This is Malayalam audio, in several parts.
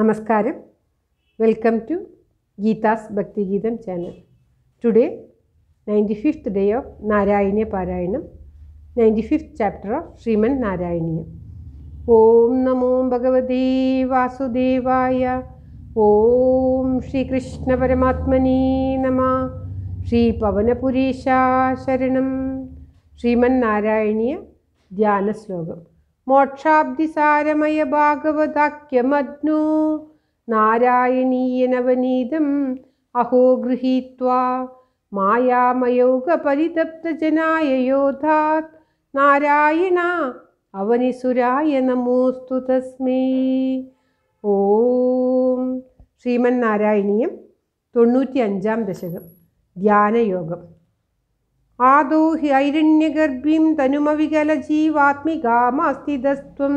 നമസ്കാരം welcome to Geetha's Bhakthigeetham channel today ninety fifth day of നാരായണീയ പാരായണം ninety fifth chapter of Sriman Narayaneeyam ഓം നമോ ഭഗവതേ വാസുദേവായ ഓം ശ്രീകൃഷ്ണ പരമാത്മനീ നമ ശ്രീ പവനപുരീശ ശരണം ശ്രീമൻ നാരായണീയ ധ്യാന ശ്ലോകം മോക്ഷാബ്ദിസാരമയ ഭാഗവതാക്യമഗ്നോ നാരായണീയനവനീതം അഹോ ഗൃഹീത്വാ മായാമയോഗപരിതപ്തജനായ യോധാത് നാരായണ അവനിസുരായ നമോസ്തു തസ്മേ ഓം ശ്രീമൻ നാരായണീയം തൊണ്ണൂറ്റി അഞ്ചാം ദശകം ധ്യാനയോഗം ആദോ ഹൈരണ്യഗർഭിം തനുമവികലജീവാത്മികാമാസ്തിതസ്ത്വം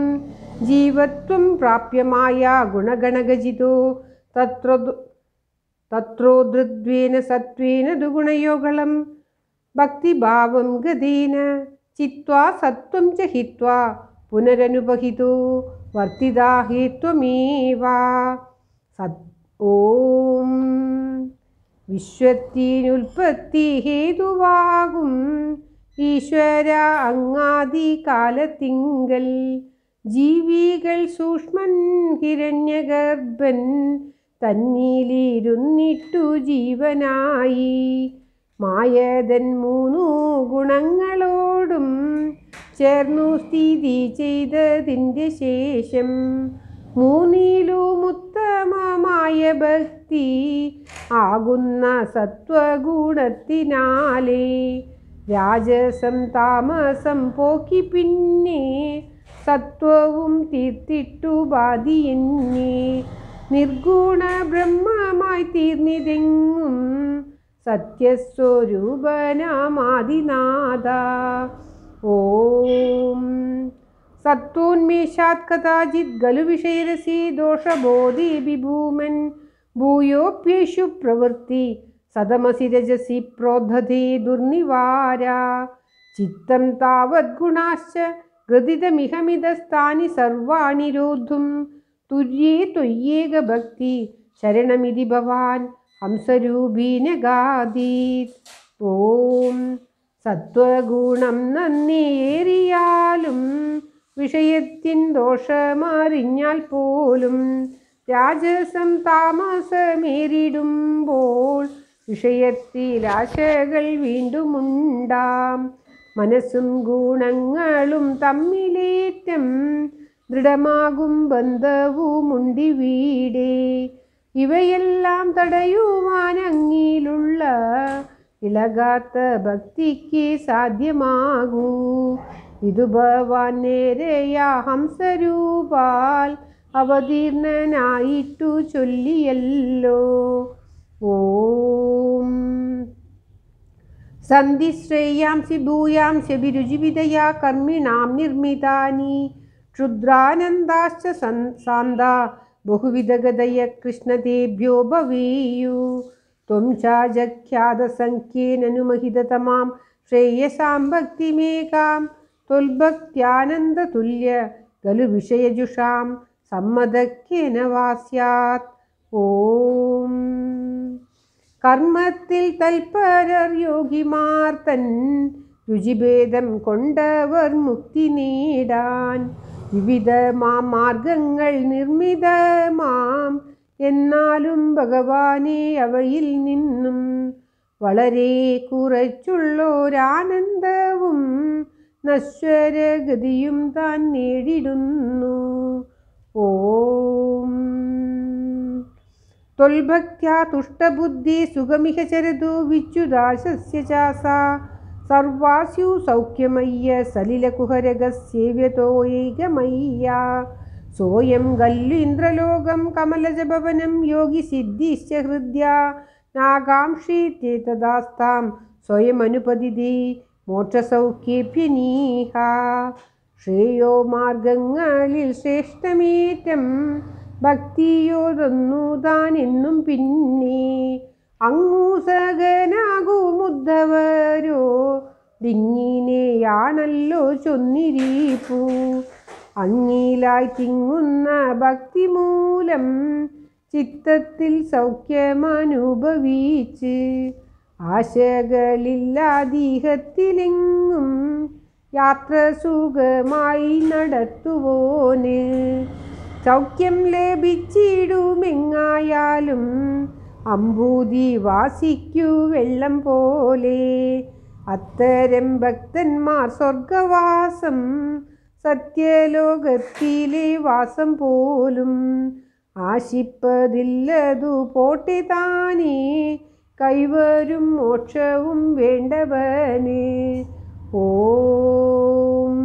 ജീവത്വം പ്രാപ്യമായ ഗുണഗണഗജിതോ തത്ര തത്രോദൃദ്വേന സത്വേന ദുഗുണയോഗളം ഭക്തിഭാവം ഗതേന ചിത്വാ സത്വം ച ഹിത്വാ പുനരനുപഹിതോ വർത്തിതാഹേത്വമേവാ സത് ഓം വിശ്വത്തിനുൽപ്പത്തി ഹേതുവാകും ഈശ്വര അങ്ങാദി കാലത്തിങ്കൽ ജീവികൾ സൂക്ഷ്മൻ ഹിരണ്യഗർഭൻ തന്നിലിരുന്നിട്ടു ജീവനായി മായതൻ മൂന്നു ഗുണങ്ങളോടും ചേർന്നു സ്ഥിതി ചെയ്തതിൻ്റെ ശേഷം മൂന്നിലുമുത്തമമായ ഭക്തി ആകുന്ന സത്വഗുണത്തിനാലെ രാജസം താമസം പോക്കി പിന്നെ സത്വവും തീർത്തിട്ടു ബാധി എന്നെ നിർഗുണ ബ്രഹ്മമായി തീർന്നിതെങ്ങും സത്യസ്വരൂപനാമാദിനാഥ ഓം സത്വോന്മേഷാത് കഥാചിത് ഗലുവിഷയരസി ദോഷബോധി ബിഭൂമൻ ഭൂയോപ്യേഷു പ്രവൃത്തി സതമസി രജസി പ്രോദ്ധതി ദുർനിവാര ചിത്തം താവത് ഗുണാശ്ച ഗൃതിതമിഹമിതസ്ഥാനി സർവാണി രോദ്ധും തുര്യേ ത്വയ്യേക ഭക്തി ശരണമിതി ഭവാൻ ഹംസരൂപീന ഗാദീത് ഓം സത്വഗുണം നന്ദിയേറിയാലും വിഷയത്തിൻ ദോഷമറിഞ്ഞാൽ പോലും രാജസം താമസമേറിടുമ്പോൾ വിഷയത്തിൽ ആശകൾ വീണ്ടുമുണ്ടാം മനസ്സും ഗുണങ്ങളും തമ്മിലേറ്റം ദൃഢമാകും ബന്ധവുമുണ്ടി വീടേ ഇവയെല്ലാം തടയുവാൻ അങ്ങിലുള്ള ഇളകാത്ത ഭക്തിക്ക് സാധ്യമാകൂ ഇതു ഭഗവാൻ നേരെയാ ഹംസരൂപാൽ അവതീർണനായിട്ടു ചൊല്ലിയല്ലോ ഓം സന്ധിശ്രേയാംസി ഭൂയാംസി വിരുചിവിതയാ കർമ്മിണാം നിർമ്മിതാനി ക്ഷുദ്രാനന്ദാശ്ച സാന്ത ബഹുവിധഗതയ കൃഷ്ണദേഭ്യോ ഭവീയു ത്വം ചാജഖ്യാതസംഖ്യേനനുമഹിതതമാം ശ്രേയസാം ഭക്തിമേകാം തുൽഭക്ത്യാനന്ദതുല്യ ഖലു വിഷയജുഷാം സമ്മതക്കേന വാസ്യാത് ഓം കർമ്മത്തിൽ തൽപരർ തൻ രുചിഭേദം കൊണ്ടവർ മുക്തി നേടാൻ വിവിധ മാം മാർഗങ്ങൾ നിർമ്മിത മാം എന്നാലും ഭഗവാനെ അവയിൽ നിന്നും വളരെ കുറച്ചുള്ളൊരാനന്ദവും നശ്വരഗതിയും താൻ നേടിടുന്നു ഓം ത്വൽഭക്ത്യാ തുഷ്ടബുദ്ധി സുഖമിഹ ചരതു വിച്യുദാശസ്യ ചാസ സർവാസ്യു സൗഖ്യമയ്യ സലിലകുഹരകസേവ്യതോ സോയം ഗല്ലു ഇന്ദ്രലോകം കമലജഭവനം യോഗി സിദ്ധിശ്ച ഹൃദ്യ നാകാംക്ഷീത്യേ തദാസ്താം സ്വയമനുപതിഥി മോക്ഷസൗഖ്യേഭ്യനീഹ ശ്രേയോ മാർഗങ്ങളിൽ ശ്രേഷ്ഠമേറ്റം ഭക്തിയോതൊന്നു എന്നും പിന്നെ അങ്ങു സകനാകുമുദ്ധവരോ ദിങ്ങിനെയാണല്ലോ ചൊന്നിരീപ്പൂ അങ്ങിലായി തിങ്ങുന്ന ഭക്തി മൂലം ചിത്തത്തിൽ സൗഖ്യമനുഭവിച്ച് ആശകളില്ലാതീഹത്തിലെങ്ങും യാത്ര സുഖമായി നടത്തുവോന് സൗഖ്യം ലഭിച്ചിടുമെങ്ങായാലും അമ്പൂതി വാസിക്കു വെള്ളം പോലെ അത്തരം ഭക്തന്മാർ സ്വർഗവാസം സത്യലോകത്തിലെ വാസം പോലും ആശിപ്പതില്ലതു പോട്ടെ താനേ കൈവരും മോക്ഷവും വേണ്ടവന് ഓം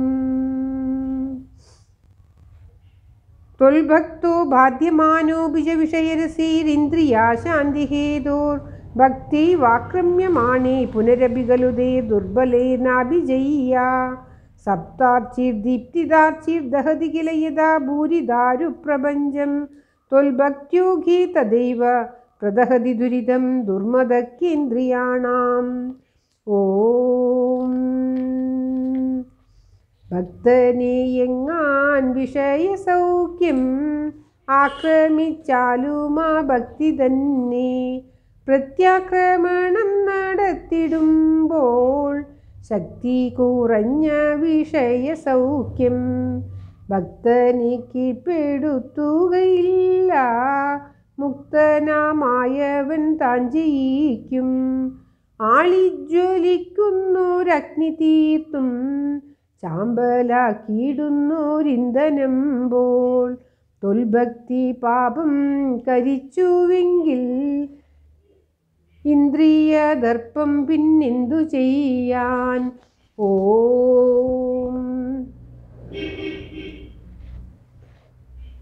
തൊൽഭക്തോ ബാധ്യമാനോ വിഷവിഷയരസീരിന്ദ്രിയാശാന്തിഹേതോർ ഭക്തി വാക്രമ്യമാണേ പുനരഭികളുതേ ദുർബലേനാഭിജയ്യ സപ്താർച്ചിർദീപ്തിദാർച്ചിർദഹതി കില യഥാ ഭൂരിദാരുപ്രപഞ്ചം ത്വൽഭക്ത്യൂഹി തദൈവ പ്രദഹതി ദുരിതം ഓ ഓം ഭക്തനെയെങ്ങാൻ വിഷയസൗഖ്യം ആക്രമിച്ചാലും ആ ഭക്തി തന്നെ പ്രത്യാക്രമണം നടത്തിടുമ്പോൾ ശക്തി കുറഞ്ഞ വിഷയസൗഖ്യം ഭക്തനിക്ക് പെടുത്തുകയില്ല മുക്തനാം ആയവൻ താഞ്ചയിക്കും ആളിജ്വലിക്കുന്നോരഗ്നി തീർത്തും ചാമ്പലാക്കിയിടുന്നോരിന്ധനം പോൾ തൊൽഭക്തി പാപം കരിച്ചുവെങ്കിൽ ഇന്ദ്രിയ ദർപ്പം പിന്നെന്തു ചെയ്യാൻ ഓ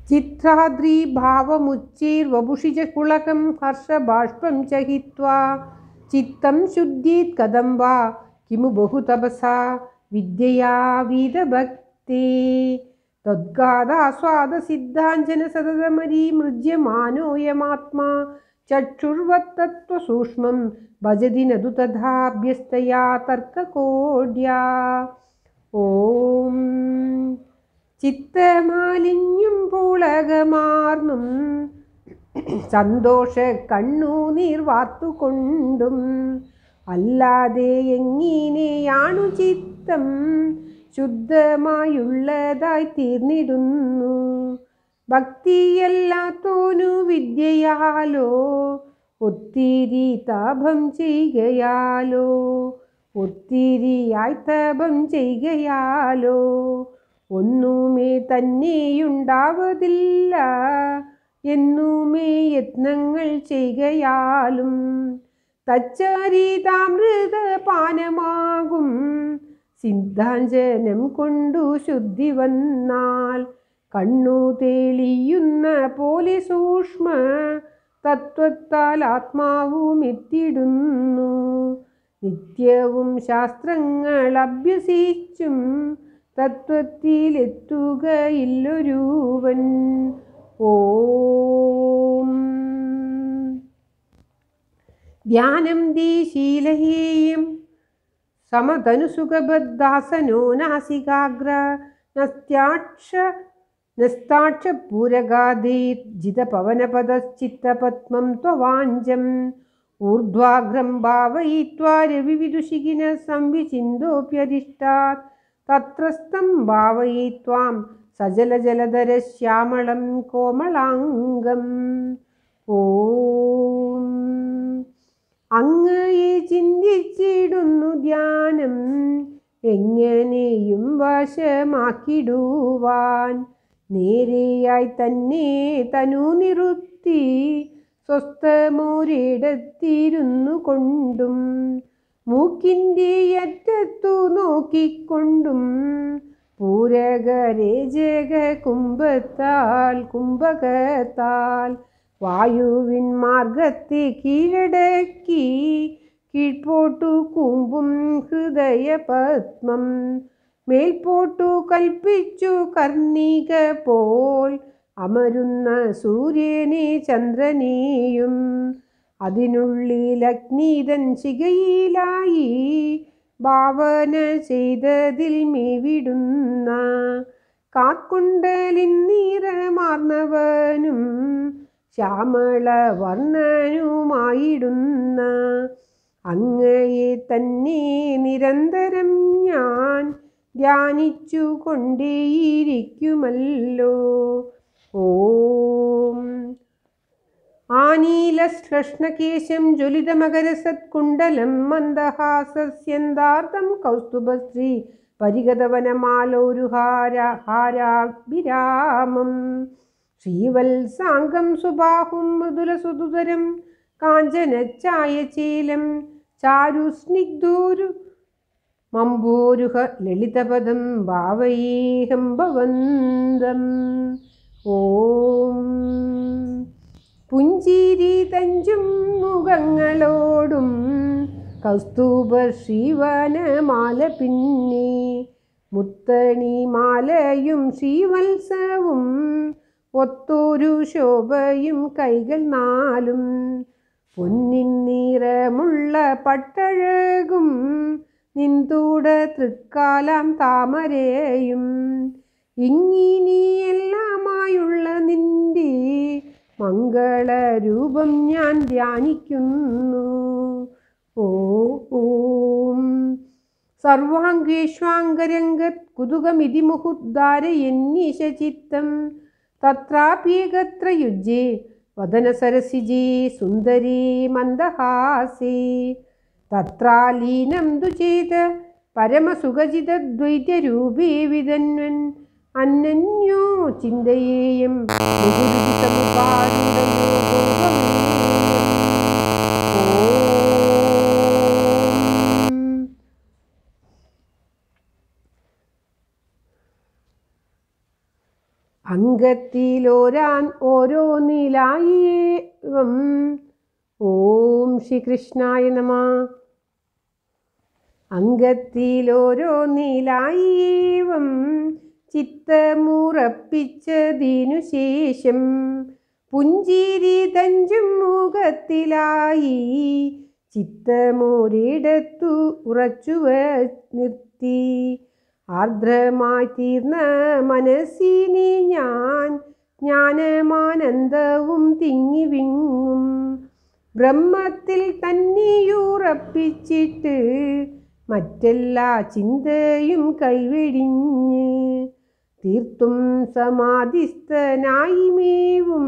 चित्राद्रिभावमुच्चैर्वपुषि हर्ष कुलकं हर्षबाष्पं च हित्वा चित्तं शुद्धीत् कदं वा किमु बहु तपसा सिद्धांजन सततमरी तद्गादास्वादसिद्धाञ्जनसततमरी मृज्यमानोऽयमात्मा चक्षुर्वत्तत्त्वसूक्ष्मं भजति न तु तथाभ्यस्तया तर्ककोड्या ॐ ചിത്തമാലിഞ്ഞും പുളകമാർന്നും സന്തോഷ കണ്ണു നീർവാത്തുകൊണ്ടും അല്ലാതെ എങ്ങനെയാണു ചിത്തം ശുദ്ധമായുള്ളതായി തീർന്നിടുന്നു ഭക്തിയല്ലാത്തോനു വിദ്യയാലോ ഒത്തിരി താപം ചെയ്യയാലോ ഒത്തിരിയായി താപം ചെയ്യയാലോ ഒന്നുമേ തന്നെയുണ്ടാവതില്ല എന്നുമേ യത്നങ്ങൾ ചെയ്യുകയാലും തച്ചരിതാമൃത പാനമാകും സിദ്ധാഞ്ജനം കൊണ്ടു ശുദ്ധി വന്നാൽ കണ്ണു തെളിയുന്ന പോലെ സൂക്ഷ്മ തത്വത്താൽ ആത്മാവും എത്തിടുന്നു നിത്യവും ശാസ്ത്രങ്ങൾ അഭ്യസിച്ചും തത്വത്തിലെത്തുകയില്ലൊരുവൻ ഓം ധ്യാനം ദീ ശീലഹീയം സമതനുസുഖബദ്ധാസനോ നാസികാഗ്ര നസ്ത്യാക്ഷ നസ്താക്ഷപൂരകാധീർജിതപവനപദശ്ചിത്തപത്മം ത്വവാഞ്ചം ഊർധ്വാഗ്രം ഭാവയിത്വാ രവിവിദുഷികിന സംവിചിന്തോപ്യതിഷ്ഠാത് തത്രസ്ഥം ഭാവയി ത്വാം ശ്യാമളം കോമളാംഗം ഓം അങ്ങയെ ചിന്തിച്ചിടുന്നു ധ്യാനം എങ്ങനെയും വശമാക്കിടുവാൻ നേരെയായി തന്നെ തനു നിറുത്തി സ്വസ്ഥമൊരിടത്തിരുന്നു കൊണ്ടും മൂക്കിൻ്റെ അറ്റത്തു നോക്കിക്കൊണ്ടും പൂരകരേജക കുംഭത്താൽ കുംഭകത്താൽ വായുവിൻ മാർഗത്തെ കീഴടക്കി കീഴ്പോട്ടു കുമ്പും ഹൃദയ പത്മം മേൽപോട്ടു കൽപ്പിച്ചു കർണിക പോൽ അമരുന്ന സൂര്യനെ ചന്ദ്രനെയും അതിനുള്ളിൽ അഗ്നിതൻ ശികയിലായി ഭാവന ചെയ്തതിൽ മിവിടുന്ന കാക്കുണ്ടലിൻ നീരമാർന്നവനും ശ്യാമള വർണ്ണനുമായിടുന്ന അങ്ങയെ തന്നെ നിരന്തരം ഞാൻ ധ്യാനിച്ചു കൊണ്ടേയിരിക്കുമല്ലോ ഓം श्लश्नकेशं ज्वलितमकरसत्कुण्डलं मन्दहासस्यन्दार्धं कौस्तुभश्री परिगतवनमालोरुहारा हाराभिरामं श्रीवल्साङ्गं सुबाहुं मृदुलसुदुदरं काञ्चनच्छायचीलं चारुस्निग्धोरु മമ്പൂരുഹ ലളിതപദം ഭാവയേഹം ഭവന്തം ഓം പുഞ്ചീരി തഞ്ചും മുഖങ്ങളോടും കസ്തൂബ മാല പിന്നെ മുത്തണി മാലയും ശ്രീവത്സവും ഒത്തൊരു ശോഭയും കൈകൾ നാലും പൊന്നിൻ നിറമുള്ള പട്ടഴകും നിന്തൂട തൃക്കാലാം താമരയും ഇങ്ങിനി മംഗളരൂപം ഞാൻ ധ്യാനിക്കുന്നു ഓ ഓം സർവാംഗേഷ്വാംഗരംഗത്കുതുകമിതി മുഹുദ്ധാരയന്നീശചിത്തം തത്രാപ്യേകത്ര യുജ്യേ വദനസരസിജേ സുന്ദരീ മന്ദഹാസേ തത്രാലീനം ദുചേത പരമസുഖചിതദ്വൈത്യരൂപേ വിതന്വൻ അന്നന്യോ ചിന്തയേയും അംഗത്തിലോരാൻ ഓരോ നിലായേവം ഓം ശ്രീകൃഷ്ണായ നമ അംഗത്തിലോരോ നിലായേവം ചിത്തമുറപ്പിച്ചതിനു ശേഷം പുഞ്ചിരി തഞ്ചും മുഖത്തിലായി ചിത്തമൊരിടത്തു ഉറച്ചു നിർത്തി ആർദ്രമായി തീർന്ന മനസ്സിനെ ഞാൻ ജ്ഞാനമാനന്ദവും തിങ്ങി വിങ്ങും ബ്രഹ്മത്തിൽ തന്നെയുറപ്പിച്ചിട്ട് മറ്റെല്ലാ ചിന്തയും കൈവെടിഞ്ഞ് തീർത്തും സമാധിസ്ഥനായി മേവും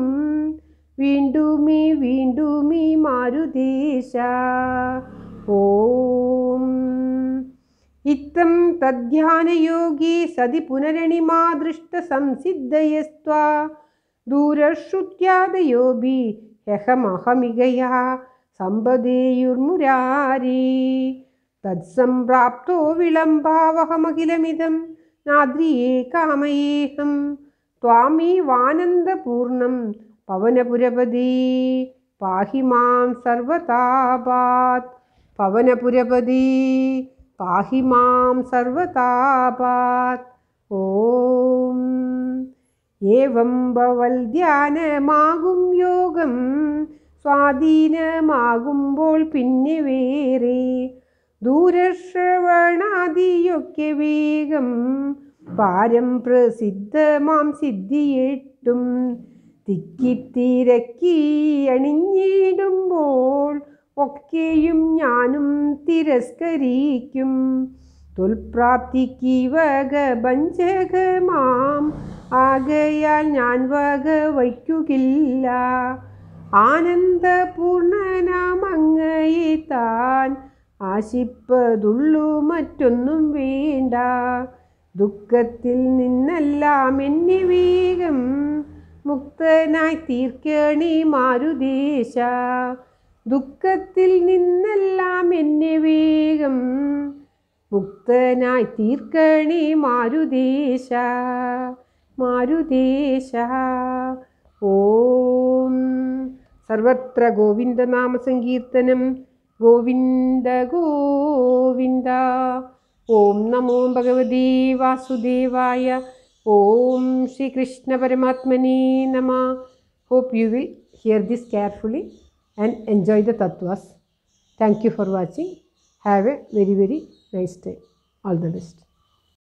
വീണ്ടുമീ വീണ്ടുമീ മാരുതീശ ഓം ഇത്തം തദ്ധ്യാനയോഗി സതി പുനരണിമാ ദൃഷ്ട സംസിദ്ധയസ്ത്വ ദൂരശ്രുത്യാദയോ ബി ഹ്യഹമഹമികയാ സമ്പദേയുർമുരാരി തത്സംപ്രാപ്തോ വിളംഭാവഹമഖിലമിതം നാദ്രിയേകാമയേഹം त्वामेवानन्दपूर्णं पवनपुरपदी पाहि मां सर्वतापात् पवनपुरपदी पाहि मां सर्वतापात् ॐ एवं ഭവൽധ്യാനമാകും യോഗം സ്വാധീനമാകുമ്പോൾ പിന്നെ വേറെ ദൂരശ്രവണാദിയൊക്കെ വേഗം പാരം പ്രസിദ്ധമാം സിദ്ധിയെട്ടും തിക്കിത്തിരക്കി അണിഞ്ഞിടുമ്പോൾ ഒക്കെയും ഞാനും തിരസ്കരിക്കും തൊൽപ്രാപ്തിക്ക് വക ഭഞ്ചകമാം ആകയാൽ ഞാൻ വക വയ്ക്കുകില്ല ആനന്ദപൂർണനാമങ്ങയെ താൻ ആശിപ്പതുള്ളൂ മറ്റൊന്നും വേണ്ട ദുഃഖത്തിൽ നിന്നെല്ലാം എന്നെ വേഗം മുക്തനായി തീർക്കണി മാരുദേശ ദുഃഖത്തിൽ നിന്നെല്ലാം എന്നെ വേഗം മുക്തനായി തീർക്കണി മാരുദേശ മാരുദേശ ഓം സർവത്ര ഗോവിന്ദനാമസങ്കീർത്തനം Om Namo ॐ नमो भगवते वासुदेवाय ॐ श्रीकृष्णपरमात्मने Namah. Hope you will hear this carefully and enjoy the tattvas. Thank you for watching. Have a very, very nice day. All the best.